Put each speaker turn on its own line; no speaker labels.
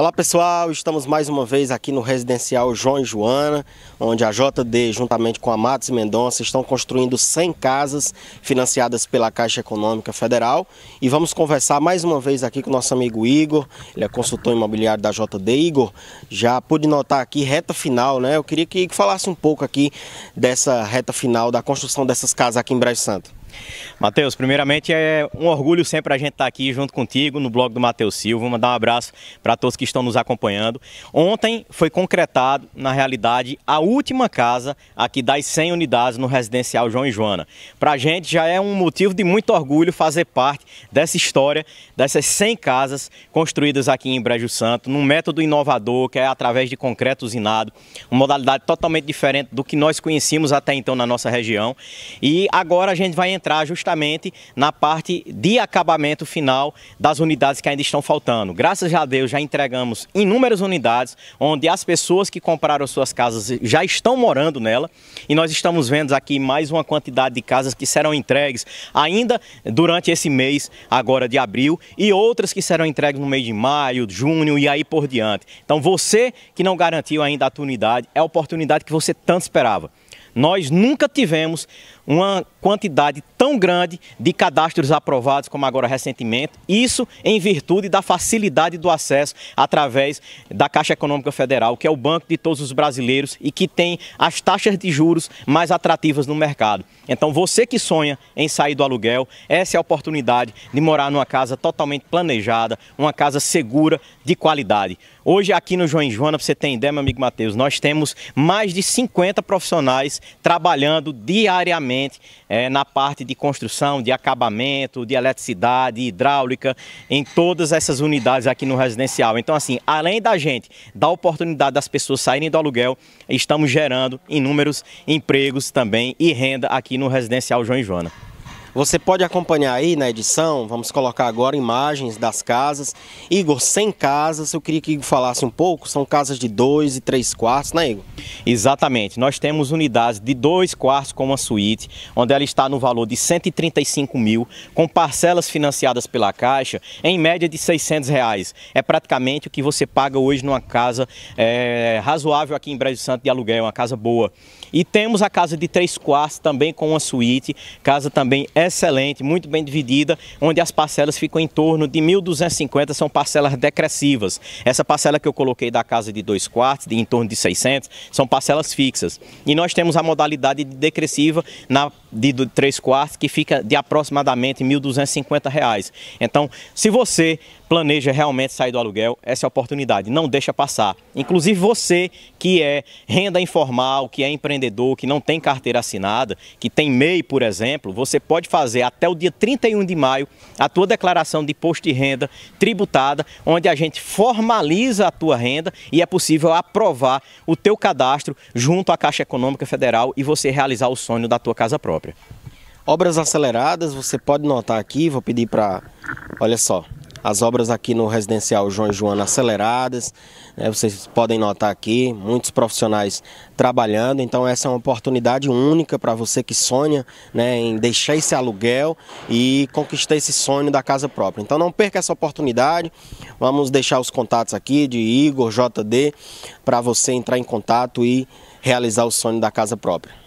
Olá pessoal, estamos mais uma vez aqui no residencial João e Joana, onde a JD juntamente com a Matos Mendonça estão construindo 100 casas financiadas pela Caixa Econômica Federal e vamos conversar mais uma vez aqui com nosso amigo Igor, ele é consultor imobiliário da JD. Igor, já pude notar aqui reta final, né? Eu queria que falasse um pouco
aqui dessa reta final da construção dessas casas aqui em Brasil Santo. Matheus, primeiramente é um orgulho sempre a gente estar tá aqui junto contigo no blog do Matheus Silva. Mandar um abraço para todos que estão nos acompanhando. Ontem foi concretado, na realidade, a última casa aqui das 100 unidades no residencial João e Joana. Para a gente já é um motivo de muito orgulho fazer parte dessa história, dessas 100 casas construídas aqui em Brejo Santo, num método inovador que é através de concreto usinado, uma modalidade totalmente diferente do que nós conhecíamos até então na nossa região. E agora a gente vai entrar entrar justamente na parte de acabamento final das unidades que ainda estão faltando. Graças a Deus já entregamos inúmeras unidades onde as pessoas que compraram suas casas já estão morando nela e nós estamos vendo aqui mais uma quantidade de casas que serão entregues ainda durante esse mês agora de abril e outras que serão entregues no mês de maio, junho e aí por diante. Então você que não garantiu ainda a tua unidade, é a oportunidade que você tanto esperava. Nós nunca tivemos uma quantidade tão grande de cadastros aprovados como agora recentemente, isso em virtude da facilidade do acesso através da Caixa Econômica Federal, que é o banco de todos os brasileiros e que tem as taxas de juros mais atrativas no mercado. Então, você que sonha em sair do aluguel, essa é a oportunidade de morar numa casa totalmente planejada, uma casa segura, de qualidade. Hoje aqui no João Joana, para você ter ideia, meu amigo Matheus, nós temos mais de 50 profissionais trabalhando diariamente é, na parte de construção, de acabamento, de eletricidade, hidráulica, em todas essas unidades aqui no residencial. Então, assim, além da gente dar oportunidade das pessoas saírem do aluguel, estamos gerando inúmeros empregos também e renda aqui no residencial João Joana. Você pode acompanhar
aí na edição, vamos colocar agora imagens das casas. Igor, sem casas, eu queria
que Igor falasse um pouco, são casas de dois e três quartos, né Igor? Exatamente, nós temos unidades de dois quartos com uma suíte, onde ela está no valor de 135 mil, com parcelas financiadas pela Caixa, em média de 600 reais. É praticamente o que você paga hoje numa casa é, razoável aqui em Brasil Santo de aluguel, uma casa boa. E temos a casa de três quartos também com uma suíte, casa também excelente, muito bem dividida, onde as parcelas ficam em torno de 1.250, são parcelas decressivas. Essa parcela que eu coloquei da casa de dois quartos, de em torno de 600, são parcelas fixas. E nós temos a modalidade decressiva na de 3 quartos, que fica de aproximadamente R$ 1.250. Então, se você planeja realmente sair do aluguel, essa é a oportunidade, não deixa passar. Inclusive você que é renda informal, que é empreendedor, que não tem carteira assinada, que tem MEI, por exemplo, você pode fazer até o dia 31 de maio a tua declaração de imposto de renda tributada, onde a gente formaliza a tua renda e é possível aprovar o teu cadastro junto à Caixa Econômica Federal e você realizar o sonho da tua casa própria própria.
Obras aceleradas, você pode notar aqui, vou pedir para... Olha só, as obras aqui no residencial João e Joana aceleradas, né, vocês podem notar aqui, muitos profissionais trabalhando, então essa é uma oportunidade única para você que sonha né, em deixar esse aluguel e conquistar esse sonho da casa própria. Então não perca essa oportunidade, vamos deixar os contatos aqui de Igor, JD, para você entrar em contato e realizar o sonho da casa própria.